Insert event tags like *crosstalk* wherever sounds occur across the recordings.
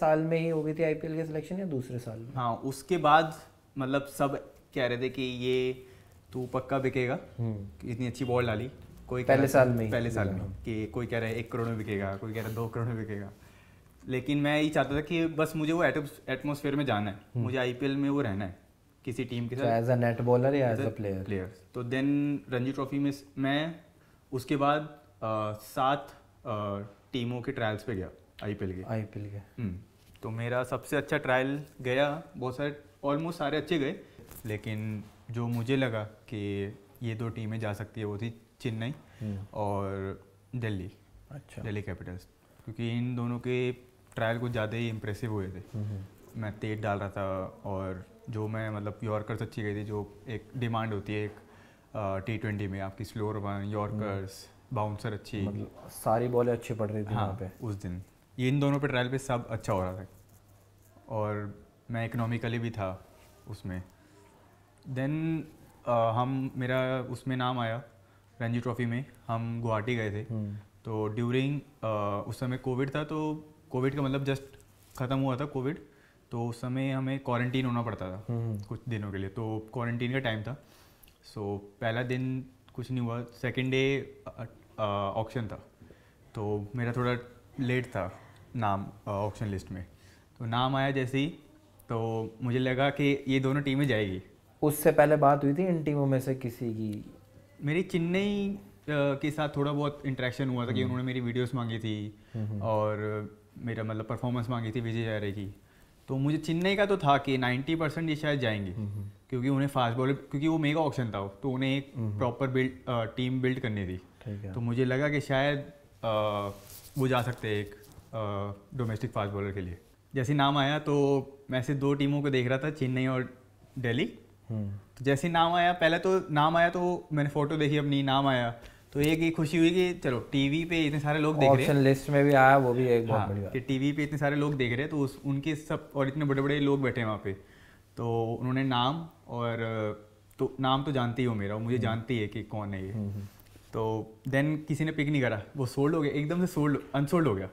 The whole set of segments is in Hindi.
साल में ही हो गई थी आईपीएल की सिलेक्शन या दूसरे साल में हाँ उसके बाद मतलब सब कह रहे थे कि ये तू पक्का बिकेगा हम्म। इतनी अच्छी बॉल डाली कोई पहले साल में पहले साल में कि कोई कह रहा है एक करोड़ में बिकेगा कोई कह रहा है दो करोड़ में बिकेगा लेकिन मैं ये चाहता था कि बस मुझे वो एटमोसफेयर में जाना है हम्म। मुझे आईपीएल में वो रहना है किसी टीम के साथ एज अ नेट बॉलर या एज अ प्लेयर प्लेयर तो देन रणजी ट्रॉफी में मैं उसके बाद सात टीमों के ट्रायल्स पे गया आईपीएल के आईपीएल के हम्म। तो मेरा सबसे अच्छा ट्रायल गया बहुत सारे ऑलमोस्ट सारे अच्छे गए लेकिन जो मुझे लगा कि ये दो टीमें जा सकती है वो थी चेन्नई हम्म। और दिल्ली अच्छा दिल्ली कैपिटल्स क्योंकि इन दोनों के ट्रायल कुछ ज़्यादा ही इम्प्रेसिव हुए थे हम्म, हम्म। मैं तेज डाल रहा था और जो मैं मतलब यॉर्कर्स अच्छी गई थी जो एक डिमांड होती है एक टी ट्वेंटी में आपकी स्लोर वन यॉर्कर्स बाउंसर अच्छी मतलब सारी बॉलें अच्छी पड़ रही थी हाँ, पे उस दिन ये इन दोनों पे ट्रायल पे सब अच्छा हो रहा था और मैं इकोनॉमिकली भी था उसमें देन uh, हम मेरा उसमें नाम आया रणजी ट्रॉफी में हम गुवाहाटी गए थे hmm. तो ड्यूरिंग uh, उस समय कोविड था तो कोविड का मतलब जस्ट ख़त्म हुआ था कोविड तो उस समय हमें क्वारंटीन होना पड़ता था hmm. कुछ दिनों के लिए तो क्वारंटीन का टाइम था सो so, पहला दिन कुछ नहीं हुआ सेकेंड डे ऑप्शन था तो मेरा थोड़ा लेट था नाम ऑप्शन लिस्ट में तो नाम आया जैसे ही तो मुझे लगा कि ये दोनों टीमें जाएगी उससे पहले बात हुई थी इन टीमों में से किसी की मेरी चेन्नई के साथ थोड़ा बहुत इंटरेक्शन हुआ था कि हम्म। उन्होंने मेरी वीडियोस मांगी थी हम्म, हम्म। और मेरा मतलब परफॉर्मेंस मांगी थी विजय जयरे की तो मुझे चेन्नई का तो था कि 90 परसेंट ये शायद जाएंगे क्योंकि उन्हें फास्ट बॉलर क्योंकि वो मेगा ऑप्शन था तो उन्हें एक प्रॉपर बिल्ड टीम बिल्ड करनी थी तो मुझे लगा कि शायद आ, वो जा सकते हैं एक डोमेस्टिक फास्ट बॉलर के लिए जैसे नाम आया तो मैं सिर्फ दो टीमों को देख रहा था चेन्नई और दिल्ली हम्म। तो जैसे नाम आया पहले तो नाम आया तो मैंने फ़ोटो देखी अपनी नाम आया तो एक ही खुशी हुई कि चलो टीवी पे इतने सारे लोग देख रहे हैं लिस्ट में भी आया वो भी एक बहुत हाँ, बड़ी बात कि टीवी पे इतने सारे लोग देख रहे हैं तो उस उनके सब और इतने बड़े बड़े लोग बैठे हैं वहाँ पे तो उन्होंने नाम और तो नाम तो जानती ही हो मेरा मुझे हम्म। जानती है कि कौन है ये हम्म, तो देन किसी ने पिक नहीं करा वो सोल्ड हो गया एकदम से सोल्ड अनसोल्ड हो गया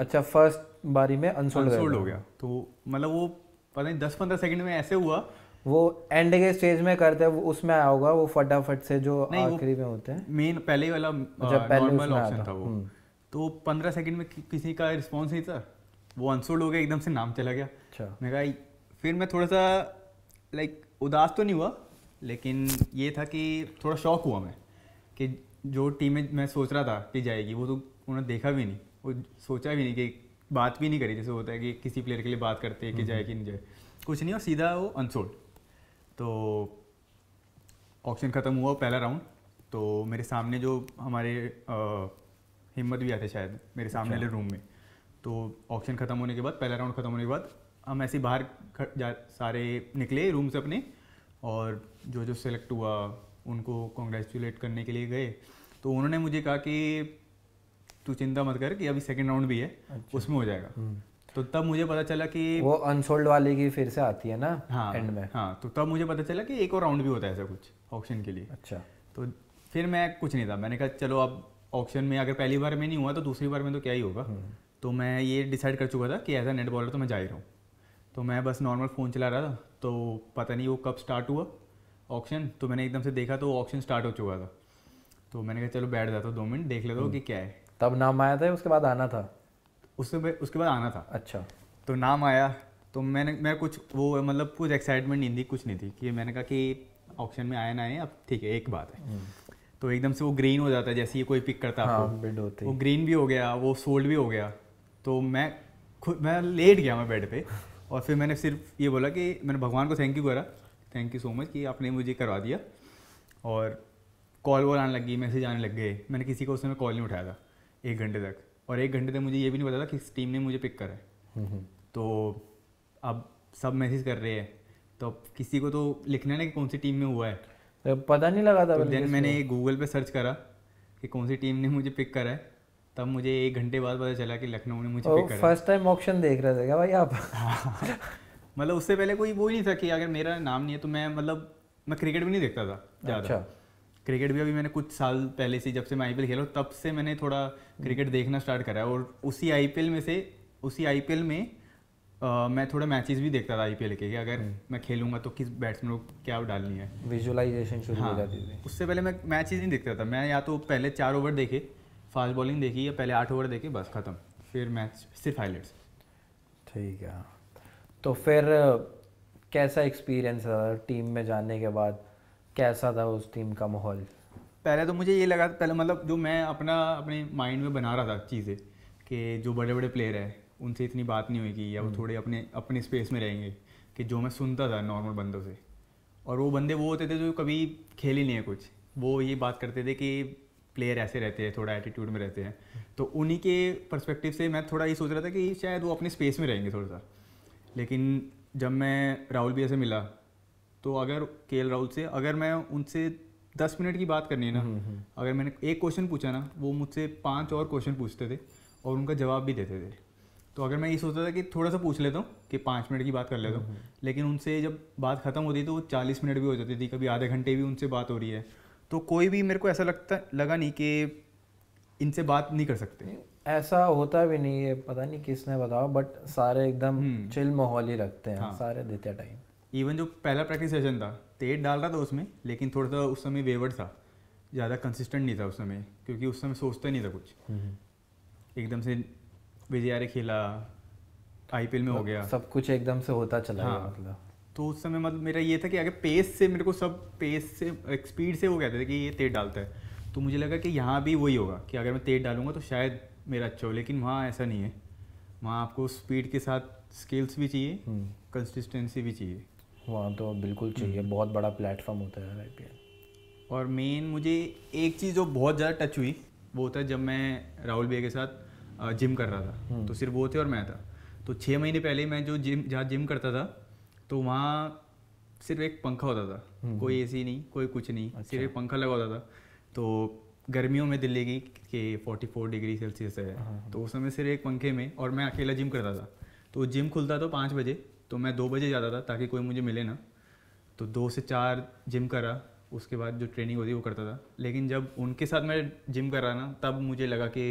अच्छा फर्स्ट बारी में अनसोल्ड हो गया तो मतलब वो पता नहीं दस पंद्रह सेकंड में ऐसे हुआ वो एंड के स्टेज में करते हैं उसमें आया होगा वो फटाफट से जो आखिरी में होते हैं मेन पहले ही वाला नॉर्मल ऑप्शन था वो हम्म। तो पंद्रह सेकंड में कि, किसी का रिस्पॉन्स नहीं था वो अनसोल्ड हो गया एकदम से नाम चला गया अच्छा मैं कहा फिर मैं थोड़ा सा लाइक उदास तो नहीं हुआ लेकिन ये था कि थोड़ा शौक हुआ मैं कि जो टीमें मैं सोच रहा था कि जाएगी वो तो उन्होंने देखा भी नहीं वो सोचा भी नहीं कि बात भी नहीं करी जैसे होता है कि किसी प्लेयर के लिए बात करते हैं कि जाए कि नहीं जाए कुछ नहीं और सीधा वो अनसोल्ड तो ऑप्शन ख़त्म हुआ पहला राउंड तो मेरे सामने जो हमारे हिम्मत भी आते शायद मेरे सामने अच्छा। वाले रूम में तो ऑप्शन ख़त्म होने के बाद पहला राउंड ख़त्म होने के बाद हम ऐसे बाहर जा सारे निकले रूम से अपने और जो जो सेलेक्ट हुआ उनको कॉन्ग्रेचुलेट करने के लिए गए तो उन्होंने मुझे कहा कि तू चिंता मत कर कि अभी सेकंड राउंड भी है अच्छा। उसमें हो जाएगा हम्म। तो तब मुझे पता चला कि वो अनसोल्ड वाले की फिर से आती है ना हाँ एंड में हाँ तो तब मुझे पता चला कि एक और राउंड भी होता है ऐसा कुछ ऑप्शन के लिए अच्छा तो फिर मैं कुछ नहीं था मैंने कहा चलो अब ऑप्शन में अगर पहली बार में नहीं हुआ तो दूसरी बार में तो क्या ही होगा हम्म। तो मैं ये डिसाइड कर चुका था कि एज अ नेट बॉलर तो मैं जा ही रहा हूँ तो मैं बस नॉर्मल फ़ोन चला रहा था तो पता नहीं वो कब स्टार्ट हुआ ऑप्शन तो मैंने एकदम से देखा तो ऑप्शन स्टार्ट हो चुका था तो मैंने कहा चलो बैठ जाता हूँ दो मिनट देख लेता हूँ कि हम्म। क्या है तब नाम आया था उसके बाद आना था उसके उसके बाद आना था अच्छा तो नाम आया तो मैंने मैं कुछ वो मतलब कुछ एक्साइटमेंट नहीं थी कुछ नहीं थी कि मैंने कहा कि ऑप्शन में आया ना आए अब ठीक है एक बात है हम्म। तो एकदम से वो ग्रीन हो जाता है जैसे ही कोई पिक करता हाँ, आपको वो ग्रीन भी हो गया वो सोल्ड भी हो गया तो मैं खुद मैं लेट गया मैं बेड पे और फिर मैंने सिर्फ ये बोला कि मैंने भगवान को थैंक यू करा थैंक यू सो मच कि आपने मुझे करवा दिया और कॉल वॉल आने लगी मैसेज आने लग गए मैंने किसी को उस समय कॉल नहीं उठाया था एक घंटे तक और एक घंटे तक मुझे ये भी नहीं पता था कि इस टीम ने मुझे पिक करा है हम्म, हम्म। तो अब सब मैसेज कर रहे हैं तो अब किसी को तो लिखना है ना कि कौन सी टीम में हुआ है तो पता नहीं लगा था तो देन मैंने गूगल पे सर्च करा कि कौन सी टीम ने मुझे पिक करा है तब मुझे एक घंटे बाद पता चला कि लखनऊ ने मुझे पिक करा फर्स्ट टाइम ऑप्शन देख रहे थे क्या भाई आप *laughs* मतलब उससे पहले कोई वो नहीं था कि अगर मेरा नाम नहीं है तो मैं मतलब मैं क्रिकेट भी नहीं देखता था अच्छा। ज़्यादा क्रिकेट भी अभी मैंने कुछ साल पहले से जब से मैं आईपीएल खेला तब से मैंने थोड़ा क्रिकेट देखना स्टार्ट करा और उसी आईपीएल में से उसी आईपीएल में आ, मैं थोड़ा मैचेस भी देखता था आईपीएल के कि अगर हम्म। मैं खेलूंगा तो किस बैट्समैन को क्या डालनी है विजुअलाइजेशन शुरू हाँ, हो जाती थी उससे पहले मैं मैचेस नहीं देखता था मैं या तो पहले चार ओवर देखे फास्ट बॉलिंग देखी या पहले आठ ओवर देखे बस ख़त्म फिर मैच सिर्फ हाईलाइट्स ठीक है तो फिर कैसा एक्सपीरियंस है टीम में जाने के बाद कैसा था उस टीम का माहौल पहले तो मुझे ये लगा पहले मतलब जो मैं अपना अपने माइंड में बना रहा था चीज़ें कि जो बड़े बड़े प्लेयर हैं उनसे इतनी बात नहीं होगी या वो हम्म। थोड़े अपने अपने स्पेस में रहेंगे कि जो मैं सुनता था नॉर्मल बंदों से और वो बंदे वो होते थे जो कभी खेल ही नहीं है कुछ वो ये बात करते थे कि प्लेयर ऐसे रहते हैं थोड़ा एटीट्यूड में रहते हैं तो उन्हीं के परस्पेक्टिव से मैं थोड़ा ये सोच रहा था कि शायद वो अपने स्पेस में रहेंगे थोड़ा सा लेकिन जब मैं राहुल भैया से मिला तो अगर के राहुल से अगर मैं उनसे दस मिनट की बात करनी है ना हम्म, हम्म। अगर मैंने एक क्वेश्चन पूछा ना वो मुझसे पाँच और क्वेश्चन पूछते थे और उनका जवाब भी देते थे तो अगर मैं ये सोचता था कि थोड़ा सा पूछ लेता हूँ कि पाँच मिनट की बात कर लेता हूँ हम्म, लेकिन उनसे जब बात ख़त्म होती तो वो चालीस मिनट भी हो जाती थी कभी आधे घंटे भी उनसे बात हो रही है तो कोई भी मेरे को ऐसा लगता लगा नहीं कि इनसे बात नहीं कर सकते ऐसा होता भी नहीं है पता नहीं किसने बताओ बट सारे एकदम चिल माहौल ही रखते हैं हाँ। सारे देते टाइम इवन जो पहला प्रैक्टिस सेशन था तेज डाल रहा था उसमें लेकिन थोड़ा सा उस समय वेवर था ज़्यादा कंसिस्टेंट नहीं था उस समय क्योंकि उस समय सोचता नहीं था कुछ एकदम से विजय आर खेला आई में हो गया सब कुछ एकदम से होता चला हाँ, मतलब तो उस समय मतलब मेरा ये था कि अगर पेस से मेरे को सब पेस से स्पीड से वो कहते थे कि ये तेज डालता है तो मुझे लगा कि यहाँ भी वही होगा कि अगर मैं तेज डालूंगा तो शायद मेरा अच्छा हो लेकिन वहाँ ऐसा नहीं है वहाँ आपको स्पीड के साथ स्किल्स भी चाहिए कंसिस्टेंसी हम्म। भी चाहिए वहाँ तो बिल्कुल चाहिए हम्म। बहुत बड़ा प्लेटफॉर्म होता है आई और मेन मुझे एक चीज़ जो बहुत ज़्यादा टच हुई वो था जब मैं राहुल भैया के साथ जिम कर रहा था हम्म। तो सिर्फ वो थे और मैं था तो छः महीने पहले मैं जो जिम जहाँ जिम करता था तो वहाँ सिर्फ एक पंखा होता था हम्म, कोई एसी नहीं कोई कुछ नहीं अच्छा। सिर्फ एक पंखा लगा होता था तो गर्मियों में दिल्ली की के 44 डिग्री सेल्सियस है हाँ, हाँ। तो उस समय सिर्फ एक पंखे में और मैं अकेला जिम करता था तो जिम खुलता तो पाँच बजे तो मैं दो बजे जाता था ताकि कोई मुझे मिले ना तो दो से चार जिम करा उसके बाद जो ट्रेनिंग होती वो करता था लेकिन जब उनके साथ मैं जिम कर रहा ना तब मुझे लगा कि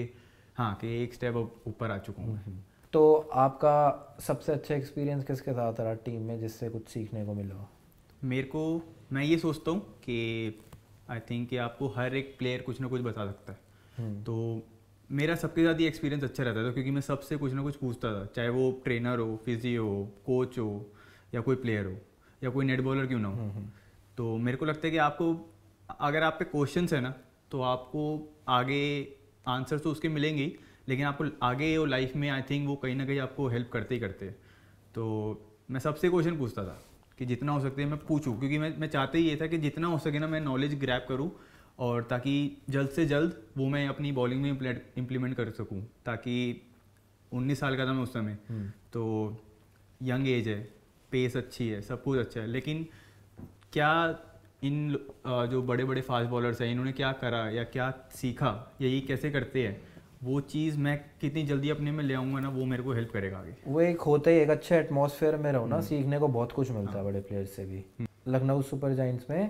हाँ कि एक स्टेप ऊपर आ चुका हूँ हम्म। तो आपका सबसे अच्छा एक्सपीरियंस किसके साथ रहा टीम में जिससे कुछ सीखने को मिला मेरे को मैं ये सोचता हूँ कि आई थिंक कि आपको हर एक प्लेयर कुछ ना कुछ बता सकता है हम्म। तो मेरा सबके साथ ही एक्सपीरियंस अच्छा रहता था क्योंकि मैं सबसे कुछ ना कुछ पूछता था चाहे वो ट्रेनर हो फिजियो हो कोच हो या कोई प्लेयर हो या कोई नेट बॉलर क्यों ना हो हम्म, हम्म। तो मेरे को लगता है कि आपको अगर आप पे क्वेश्चन है ना तो आपको आगे आंसर तो उसके मिलेंगे लेकिन आपको आगे वो लाइफ में आई थिंक वो कहीं ना कहीं आपको हेल्प करते ही करते तो मैं सबसे क्वेश्चन पूछता था कि जितना हो सकता है मैं पूछूँ क्योंकि मैं मैं चाहते ही ये था कि जितना हो सके ना मैं नॉलेज ग्रैप करूँ और ताकि जल्द से जल्द वो मैं अपनी बॉलिंग में इम्प्लीमेंट कर सकूँ ताकि उन्नीस साल का था मैं उस समय हम्म। तो यंग एज है पेस अच्छी है सब कुछ अच्छा है लेकिन क्या इन जो बड़े बड़े फास्ट बॉलर्स हैं इन्होंने क्या करा या क्या सीखा या ये कैसे करते हैं वो चीज़ मैं कितनी जल्दी अपने में ले आऊँगा ना वो मेरे को हेल्प करेगा आगे वो एक होता ही एक अच्छे एटमोसफेयर में रहो ना हम्म। सीखने को बहुत कुछ मिलता है हाँ। बड़े प्लेयर्स से भी हम्म। लखनऊ सुपर जाइंट्स में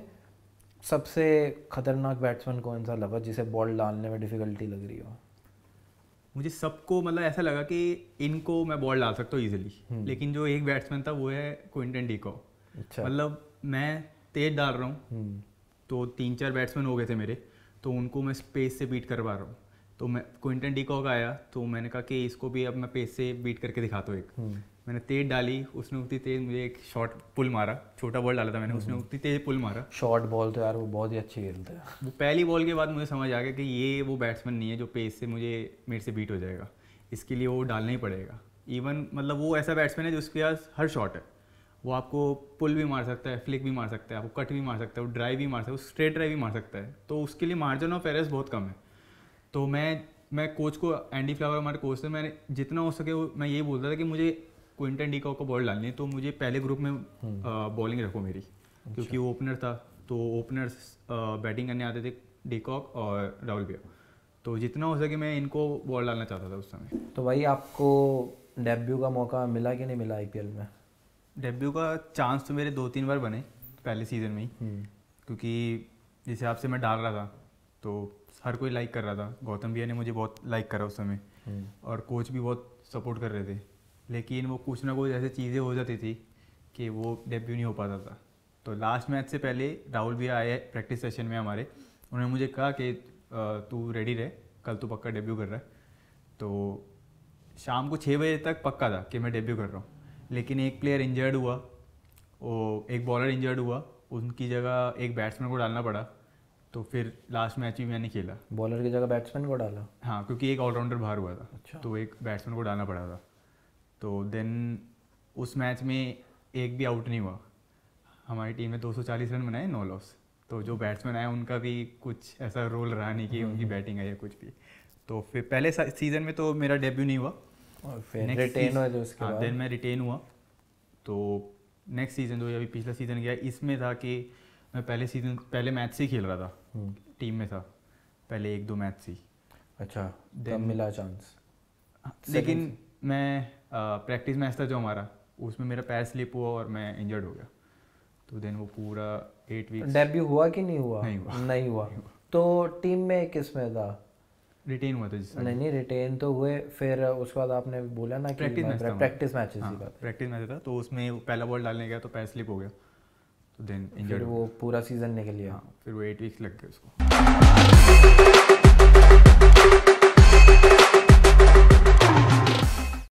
सबसे खतरनाक बैट्समैन कौन सा लगा जिसे बॉल डालने में डिफ़िकल्टी लग रही हो मुझे सबको मतलब ऐसा लगा कि इनको मैं बॉल डाल सकता हूँ ईजिली हम्म। लेकिन जो एक बैट्समैन था वो है क्विंटन डीको अच्छा। मतलब मैं तेज डाल रहा हूँ हम्म। तो तीन चार बैट्समैन हो गए थे मेरे तो उनको मैं स्पेस से बीट करवा रहा हूँ तो मैं क्विंटन डीकॉक आया तो मैंने कहा कि इसको भी अब मैं पेस से बीट करके दिखाता हूँ एक हम्म। मैंने तेज डाली उसने उतनी तेज मुझे एक शॉट पुल मारा छोटा बॉल डाला था मैंने उसने हम्म। उतनी तेज पुल मारा शॉर्ट बॉल तो यार वो बहुत ही अच्छी खेलता है वो पहली बॉल के बाद मुझे समझ आ गया कि ये वो बैट्समैन नहीं है जो पेस से मुझे मेरे से बीट हो जाएगा इसके लिए वो डालना ही पड़ेगा इवन मतलब वो ऐसा बैट्समैन है जिसके पास हर शॉट है वो आपको पुल भी मार सकता है फ्लिक भी मार सकता है आपको कट भी मार सकता है वो ड्राइव भी मार सकता है वो स्ट्रेट ड्राइव भी मार सकता है तो उसके लिए मार्जिन ऑफ एरर्स बहुत कम है तो मैं मैं कोच को एंडी फ्लावर हमारे कोच से मैंने जितना हो सके मैं यही बोलता था कि मुझे क्विंटन डीकॉक को बॉल डालनी है तो मुझे पहले ग्रुप में हम्म। बॉलिंग रखो मेरी अच्छा। क्योंकि वो ओपनर था तो ओपनर बैटिंग करने आते थे डीकॉक और राहुल भैया तो जितना हो सके मैं इनको बॉल डालना चाहता था उस समय तो भाई आपको डेब्यू का मौका मिला कि नहीं मिला आईपीएल में डेब्यू का चांस तो मेरे दो तीन बार बने पहले सीज़न में ही हम्म। क्योंकि जिस हिसाब से मैं डाल रहा था तो हर कोई लाइक कर रहा था गौतम भैया ने मुझे बहुत लाइक करा उस समय हम्म। और कोच भी बहुत सपोर्ट कर रहे थे लेकिन वो कुछ ना कुछ ऐसी चीज़ें हो जाती थी कि वो डेब्यू नहीं हो पाता था तो लास्ट मैच से पहले राहुल भी आए प्रैक्टिस सेशन में हमारे उन्होंने मुझे कहा कि तू रेडी रहे कल तू पक्का डेब्यू कर रहा है तो शाम को छः बजे तक पक्का था कि मैं डेब्यू कर रहा हूँ लेकिन एक प्लेयर इंजर्ड हुआ वो एक बॉलर इंजर्ड हुआ उनकी जगह एक बैट्समैन को डालना पड़ा तो फिर लास्ट मैच भी मैंने खेला बॉलर की जगह बैट्समैन को डाला हाँ क्योंकि एक ऑलराउंडर बाहर हुआ था अच्छा। तो एक बैट्समैन को डालना पड़ा था तो देन उस मैच में एक भी आउट नहीं हुआ हमारी टीम ने 240 रन बनाए नो लॉस तो जो बैट्समैन हम्म। आए उनका भी कुछ ऐसा रोल रहा नहीं कि हम्म, उनकी बैटिंग हम्म। है या कुछ भी तो फिर पहले सीज़न में तो मेरा डेब्यू नहीं हुआ और फिर रिटेन हुआ उसके हाँ, बाद देन मैं रिटेन हुआ तो नेक्स्ट सीज़न जो अभी पिछला सीज़न गया इसमें था कि मैं पहले सीज़न पहले मैच से ही खेल रहा था टीम में था पहले एक दो मैच से अच्छा देन मिला चांस हाँ, लेकिन मैं प्रैक्टिस मैच था जो हमारा उसमें मेरा पैर स्लिप हुआ और मैं इंजर्ड हो गया तो देन वो पूरा एट वीक डेब्यू हुआ कि नहीं हुआ नहीं हुआ नहीं हुआ तो टीम में किस में था रिटेन हुआ था जिस नहीं नहीं रिटेन तो हुए फिर उसके बाद आपने बोला ना कि प्रैक्टिस मैच की प्रैक्टिस मैच था तो उसमें पहला बॉल डालने गया तो पैर स्लिप हो गया तो देन इंजर्ड वो पूरा सीजन निकल गया हाँ, फिर वो एट वीक्स लग गए उसको